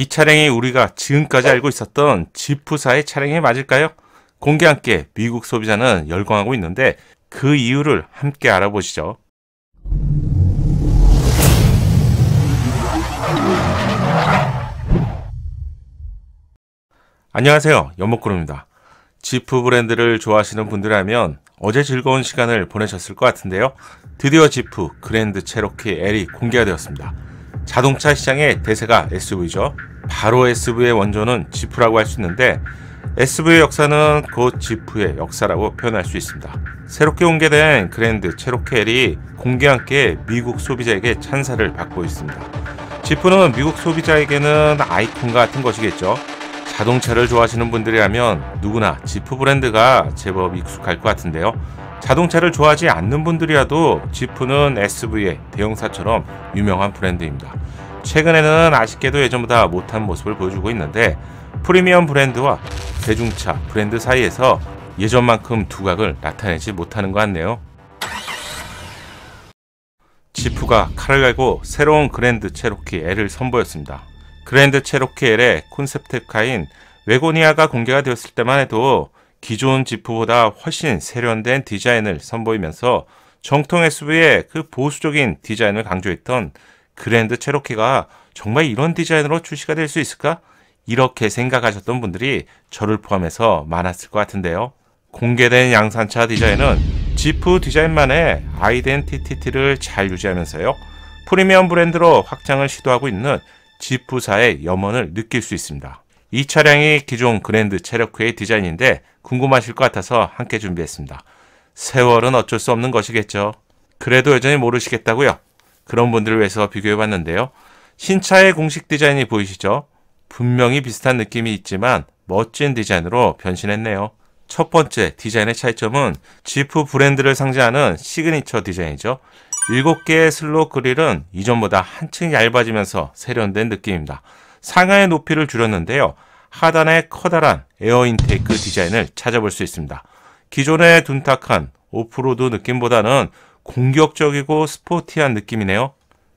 이 차량이 우리가 지금까지 알고 있었던 지프사의 차량이 맞을까요? 공개 함께 미국 소비자는 열광하고 있는데 그 이유를 함께 알아보시죠. 안녕하세요. 연목구름입니다. 지프 브랜드를 좋아하시는 분들이라면 어제 즐거운 시간을 보내셨을 것 같은데요. 드디어 지프 그랜드 체로키 L이 공개가 되었습니다. 자동차 시장의 대세가 SUV죠. 바로 SUV의 원조는 지프라고 할 수 있는데 SUV의 역사는 곧 지프의 역사라고 표현할 수 있습니다. 새롭게 공개된 그랜드 체로켈이 공개 함께 미국 소비자에게 찬사를 받고 있습니다. 지프는 미국 소비자에게는 아이콘 같은 것이겠죠. 자동차를 좋아하시는 분들이라면 누구나 지프 브랜드가 제법 익숙할 것 같은데요. 자동차를 좋아하지 않는 분들이라도 지프는 s v 의 대형사처럼 유명한 브랜드입니다. 최근에는 아쉽게도 예전보다 못한 모습을 보여주고 있는데 프리미엄 브랜드와 대중차 브랜드 사이에서 예전만큼 두각을 나타내지 못하는 것 같네요. 지프가 칼을 갈고 새로운 그랜드 체로키 L을 선보였습니다. 그랜드 체로키 L의 콘셉트 카인 웨고니아가 공개가 되었을 때만 해도 기존 지프보다 훨씬 세련된 디자인을 선보이면서 정통 SUV의 그 보수적인 디자인을 강조했던 그랜드 체로키가 정말 이런 디자인으로 출시가 될 수 있을까? 이렇게 생각하셨던 분들이 저를 포함해서 많았을 것 같은데요. 공개된 양산차 디자인은 지프 디자인만의 아이덴티티를 잘 유지하면서요. 프리미엄 브랜드로 확장을 시도하고 있는 지프사의 염원을 느낄 수 있습니다. 이 차량이 기존 그랜드 체력회의 디자인인데 궁금하실 것 같아서 함께 준비했습니다. 세월은 어쩔 수 없는 것이겠죠. 그래도 여전히 모르시겠다고요? 그런 분들을 위해서 비교해봤는데요. 신차의 공식 디자인이 보이시죠? 분명히 비슷한 느낌이 있지만 멋진 디자인으로 변신했네요. 첫 번째 디자인의 차이점은 지프 브랜드를 상징하는 시그니처 디자인이죠. 7개의 슬롯 그릴은 이전보다 한층 얇아지면서 세련된 느낌입니다. 상하의 높이를 줄였는데요. 하단의 커다란 에어 인테이크 디자인을 찾아볼 수 있습니다. 기존의 둔탁한 오프로드 느낌보다는 공격적이고 스포티한 느낌이네요.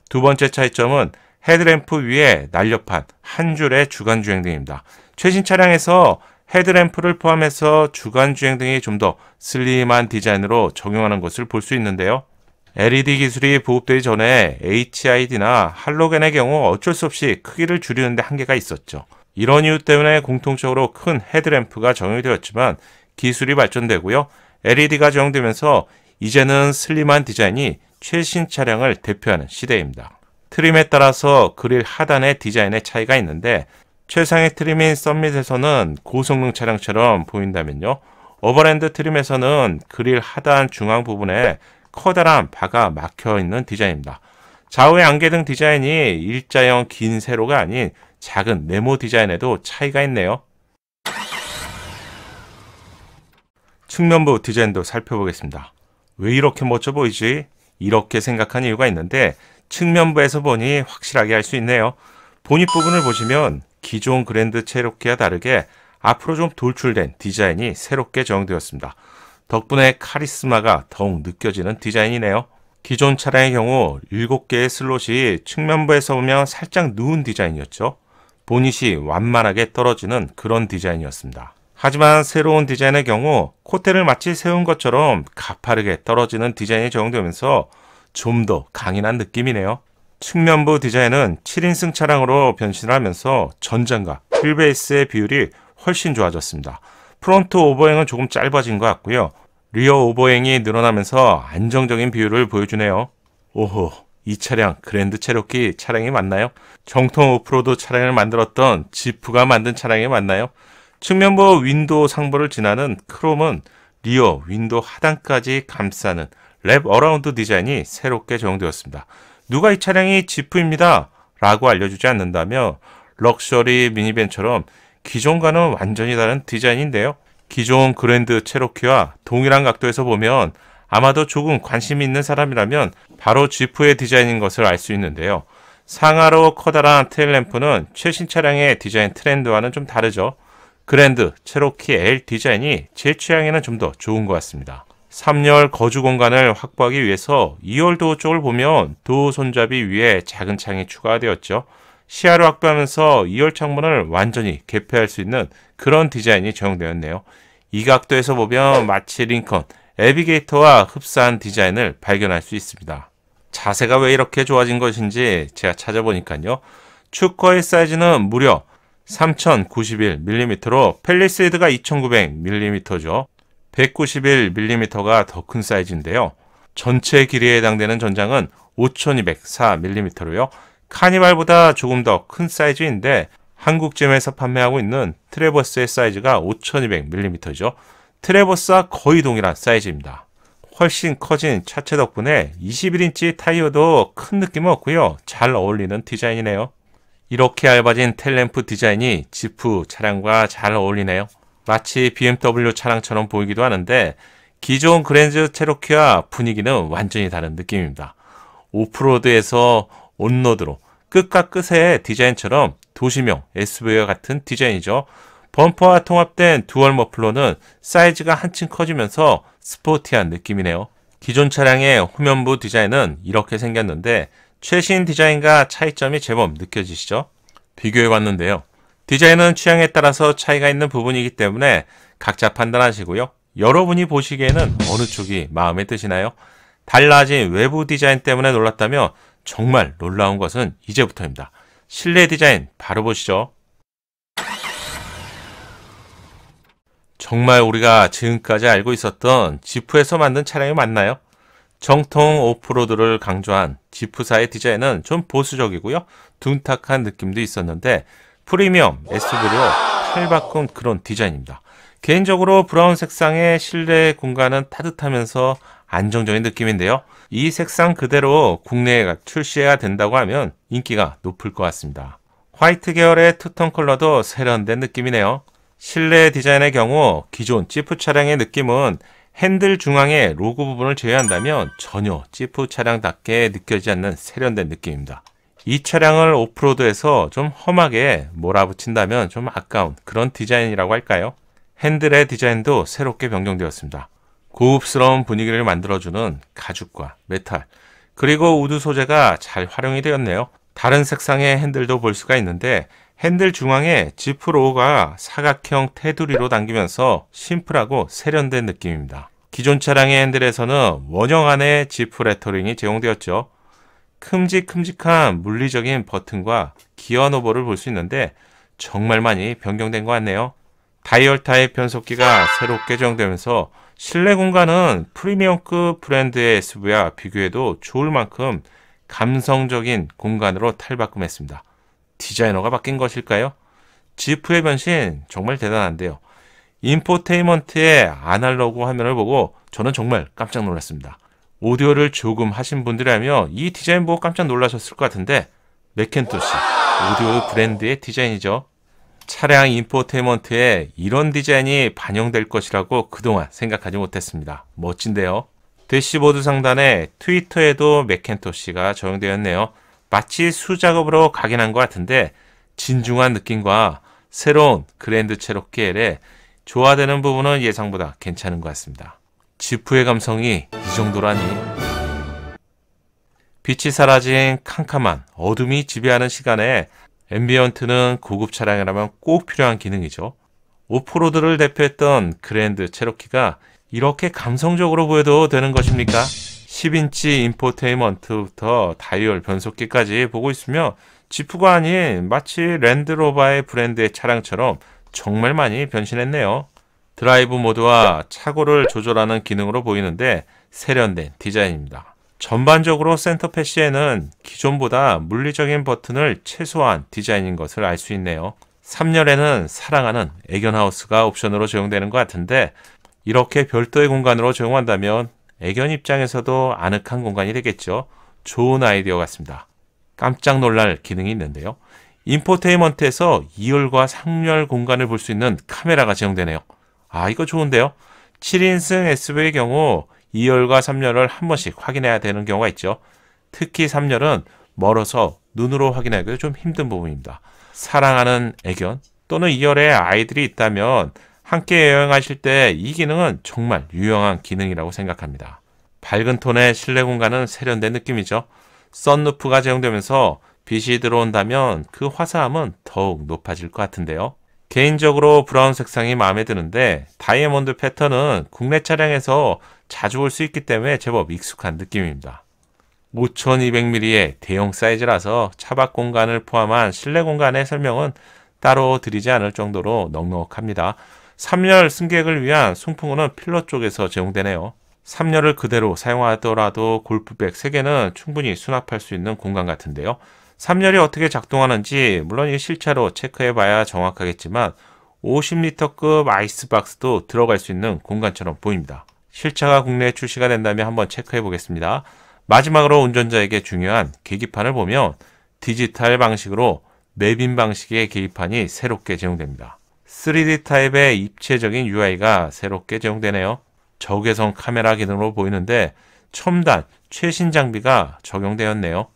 두 번째 차이점은 헤드램프 위에 날렵한 한 줄의 주간주행등입니다. 최신 차량에서 헤드램프를 포함해서 주간주행등이 좀 더 슬림한 디자인으로 적용하는 것을 볼 수 있는데요. LED 기술이 보급되기 전에 HID나 할로겐의 경우 어쩔 수 없이 크기를 줄이는데 한계가 있었죠. 이런 이유 때문에 공통적으로 큰 헤드램프가 적용되었지만 이 기술이 발전되고요. LED가 적용되면서 이제는 슬림한 디자인이 최신 차량을 대표하는 시대입니다. 트림에 따라서 그릴 하단의 디자인의 차이가 있는데 최상의 트림인 썸밋에서는 고성능 차량처럼 보인다면요. 어버랜드 트림에서는 그릴 하단 중앙 부분에 커다란 바가 막혀 있는 디자인입니다. 좌우의 안개 등 디자인이 일자형 긴 세로가 아닌 작은 네모 디자인에도 차이가 있네요. 측면부 디자인도 살펴보겠습니다. 왜 이렇게 멋져 보이지? 이렇게 생각한 이유가 있는데 측면부에서 보니 확실하게 알 수 있네요. 본입 부분을 보시면 기존 그랜드 체로키와 다르게 앞으로 좀 돌출된 디자인이 새롭게 적용되었습니다. 덕분에 카리스마가 더욱 느껴지는 디자인이네요. 기존 차량의 경우 7개의 슬롯이 측면부에서 보면 살짝 누운 디자인이었죠. 보닛이 완만하게 떨어지는 그런 디자인이었습니다. 하지만 새로운 디자인의 경우 콧대를 마치 세운 것처럼 가파르게 떨어지는 디자인이 적용되면서 좀 더 강인한 느낌이네요. 측면부 디자인은 7인승 차량으로 변신을 하면서 전장과 휠베이스의 비율이 훨씬 좋아졌습니다. 프론트 오버행은 조금 짧아진 것 같고요. 리어 오버행이 늘어나면서 안정적인 비율을 보여주네요. 오호, 이 차량 그랜드 체로키 차량이 맞나요? 정통 오프로드 차량을 만들었던 지프가 만든 차량이 맞나요? 측면부 윈도우 상부를 지나는 크롬은 리어 윈도우 하단까지 감싸는 랩 어라운드 디자인이 새롭게 적용되었습니다. 누가 이 차량이 지프입니다 라고 알려주지 않는다며 럭셔리 미니밴처럼 기존과는 완전히 다른 디자인인데요. 기존 그랜드 체로키와 동일한 각도에서 보면 아마도 조금 관심이 있는 사람이라면 바로 지프의 디자인인 것을 알 수 있는데요. 상하로 커다란 테일램프는 최신 차량의 디자인 트렌드와는 좀 다르죠. 그랜드 체로키 L 디자인이 제 취향에는 좀 더 좋은 것 같습니다. 3열 거주 공간을 확보하기 위해서 2열 도어 쪽을 보면 도어 손잡이 위에 작은 창이 추가되었죠. 시야를 확보하면서 2열 창문을 완전히 개폐할 수 있는 그런 디자인이 적용되었네요. 이 각도에서 보면 마치 링컨, 에비게이터와 흡사한 디자인을 발견할 수 있습니다. 자세가 왜 이렇게 좋아진 것인지 제가 찾아보니까요. 축커의 사이즈는 무려 3091mm로 펠리세이드가 2900mm죠. 191mm가 더 큰 사이즈인데요. 전체 길이에 해당되는 전장은 5204mm로요. 카니발보다 조금 더 큰 사이즈인데 한국점에서 판매하고 있는 트레버스의 사이즈가 5200mm죠. 트레버스와 거의 동일한 사이즈입니다. 훨씬 커진 차체 덕분에 21인치 타이어도 큰 느낌은 없고요. 잘 어울리는 디자인이네요. 이렇게 얇아진 텔램프 디자인이 지프 차량과 잘 어울리네요. 마치 BMW 차량처럼 보이기도 하는데 기존 그랜즈 체로키와 분위기는 완전히 다른 느낌입니다. 오프로드에서 온로드로 끝과 끝의 디자인처럼 도시명 SUV와 같은 디자인이죠. 범퍼와 통합된 듀얼 머플러는 사이즈가 한층 커지면서 스포티한 느낌이네요. 기존 차량의 후면부 디자인은 이렇게 생겼는데 최신 디자인과 차이점이 제법 느껴지시죠? 비교해봤는데요. 디자인은 취향에 따라서 차이가 있는 부분이기 때문에 각자 판단하시고요. 여러분이 보시기에는 어느 쪽이 마음에 드시나요? 달라진 외부 디자인 때문에 놀랐다면 정말 놀라운 것은 이제부터입니다. 실내 디자인 바로 보시죠. 정말 우리가 지금까지 알고 있었던 지프에서 만든 차량이 맞나요? 정통 오프로드를 강조한 지프사의 디자인은 좀 보수적이고요. 둔탁한 느낌도 있었는데 프리미엄 SUV로 탈바꿈 그런 디자인입니다. 개인적으로 브라운 색상의 실내 공간은 따뜻하면서 안정적인 느낌인데요. 이 색상 그대로 국내에 출시해야 된다고 하면 인기가 높을 것 같습니다. 화이트 계열의 투톤 컬러도 세련된 느낌이네요. 실내 디자인의 경우 기존 지프 차량의 느낌은 핸들 중앙의 로고 부분을 제외한다면 전혀 지프 차량답게 느껴지지 않는 세련된 느낌입니다. 이 차량을 오프로드에서 좀 험하게 몰아붙인다면 좀 아까운 그런 디자인이라고 할까요? 핸들의 디자인도 새롭게 변경되었습니다. 고급스러운 분위기를 만들어주는 가죽과 메탈, 그리고 우드 소재가 잘 활용이 되었네요. 다른 색상의 핸들도 볼 수가 있는데 핸들 중앙에 지프로가 사각형 테두리로 당기면서 심플하고 세련된 느낌입니다. 기존 차량의 핸들에서는 원형 안에 지프 레터링이 제공되었죠. 큼직큼직한 물리적인 버튼과 기어 노버를 볼 수 있는데 정말 많이 변경된 것 같네요. 다이얼타입 변속기가 새로 개정되면서 실내 공간은 프리미엄급 브랜드의 SUV와 비교해도 좋을 만큼 감성적인 공간으로 탈바꿈했습니다. 디자이너가 바뀐 것일까요? 지프의 변신 정말 대단한데요. 인포테인먼트의 아날로그 화면을 보고 저는 정말 깜짝 놀랐습니다. 오디오를 조금 하신 분들이라면 이 디자인 보고 깜짝 놀라셨을 것 같은데 맥켄토시 오디오 브랜드의 디자인이죠. 차량 인포테인먼트에 이런 디자인이 반영될 것이라고 그동안 생각하지 못했습니다. 멋진데요. 대시보드 상단에 트위터에도 맥켄토시가 적용되었네요. 마치 수작업으로 각인한 것 같은데 진중한 느낌과 새로운 그랜드 체로키엘에 조화되는 부분은 예상보다 괜찮은 것 같습니다. 지프의 감성이 이 정도라니. 빛이 사라진 캄캄한 어둠이 지배하는 시간에 앰비언트는 고급 차량이라면 꼭 필요한 기능이죠. 오프로드를 대표했던 그랜드 체로키가 이렇게 감성적으로 보여도 되는 것입니까? 10인치 인포테인먼트부터 다이얼 변속기까지 보고 있으며 지프가 아닌 마치 랜드로바의 브랜드의 차량처럼 정말 많이 변신했네요. 드라이브 모드와 차고를 조절하는 기능으로 보이는데 세련된 디자인입니다. 전반적으로 센터 패시에는 기존보다 물리적인 버튼을 최소화한 디자인인 것을 알 수 있네요. 3열에는 사랑하는 애견하우스가 옵션으로 적용되는것 같은데 이렇게 별도의 공간으로 적용한다면 애견 입장에서도 아늑한 공간이 되겠죠. 좋은 아이디어 같습니다. 깜짝 놀랄 기능이 있는데요. 인포테인먼트에서 2열과 3열 공간을 볼 수 있는 카메라가 제공되네요. 아 이거 좋은데요. 7인승 SUV의 경우 2열과 3열을 한 번씩 확인해야 되는 경우가 있죠. 특히 3열은 멀어서 눈으로 확인하기도 좀 힘든 부분입니다. 사랑하는 애견 또는 2열에 아이들이 있다면 함께 여행하실 때 이 기능은 정말 유용한 기능이라고 생각합니다. 밝은 톤의 실내 공간은 세련된 느낌이죠. 썬루프가 제공되면서 빛이 들어온다면 그 화사함은 더욱 높아질 것 같은데요. 개인적으로 브라운 색상이 마음에 드는데 다이아몬드 패턴은 국내 차량에서 자주 올 수 있기 때문에 제법 익숙한 느낌입니다. 5200mm의 대형 사이즈라서 차박 공간을 포함한 실내 공간의 설명은 따로 드리지 않을 정도로 넉넉합니다. 3열 승객을 위한 송풍구는 필러 쪽에서 제공되네요. 3열을 그대로 사용하더라도 골프백 3개는 충분히 수납할 수 있는 공간 같은데요. 3열이 어떻게 작동하는지 물론 이 실차로 체크해 봐야 정확하겠지만 50리터급 아이스박스도 들어갈 수 있는 공간처럼 보입니다. 실차가 국내에 출시가 된다면 한번 체크해 보겠습니다. 마지막으로 운전자에게 중요한 계기판을 보면 디지털 방식으로 맵인 방식의 계기판이 새롭게 제공됩니다. 3D 타입의 입체적인 UI가 새롭게 제공되네요. 적외선 카메라 기능으로 보이는데 첨단 최신 장비가 적용되었네요.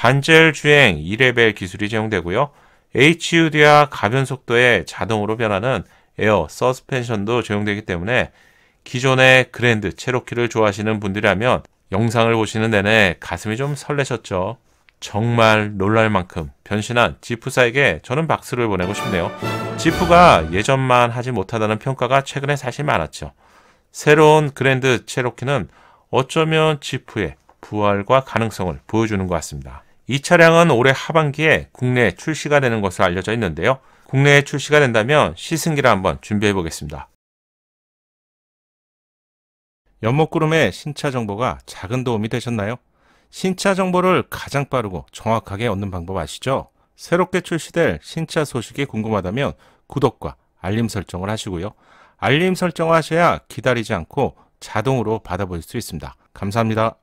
반젤 주행 2레벨 기술이 제공되고요. HUD와 가변 속도에 자동으로 변하는 에어 서스펜션도 제공되기 때문에 기존의 그랜드 체로키를 좋아하시는 분들이라면 영상을 보시는 내내 가슴이 좀 설레셨죠. 정말 놀랄 만큼 변신한 지프사에게 저는 박수를 보내고 싶네요. 지프가 예전만 하지 못하다는 평가가 최근에 사실 많았죠. 새로운 그랜드 체로키는 어쩌면 지프의 부활과 가능성을 보여주는 것 같습니다. 이 차량은 올해 하반기에 국내에 출시가 되는 것으로 알려져 있는데요. 국내에 출시가 된다면 시승기를 한번 준비해 보겠습니다. 연목구름의 신차 정보가 작은 도움이 되셨나요? 신차 정보를 가장 빠르고 정확하게 얻는 방법 아시죠? 새롭게 출시될 신차 소식이 궁금하다면 구독과 알림 설정을 하시고요. 알림 설정을 하셔야 기다리지 않고 자동으로 받아볼 수 있습니다. 감사합니다.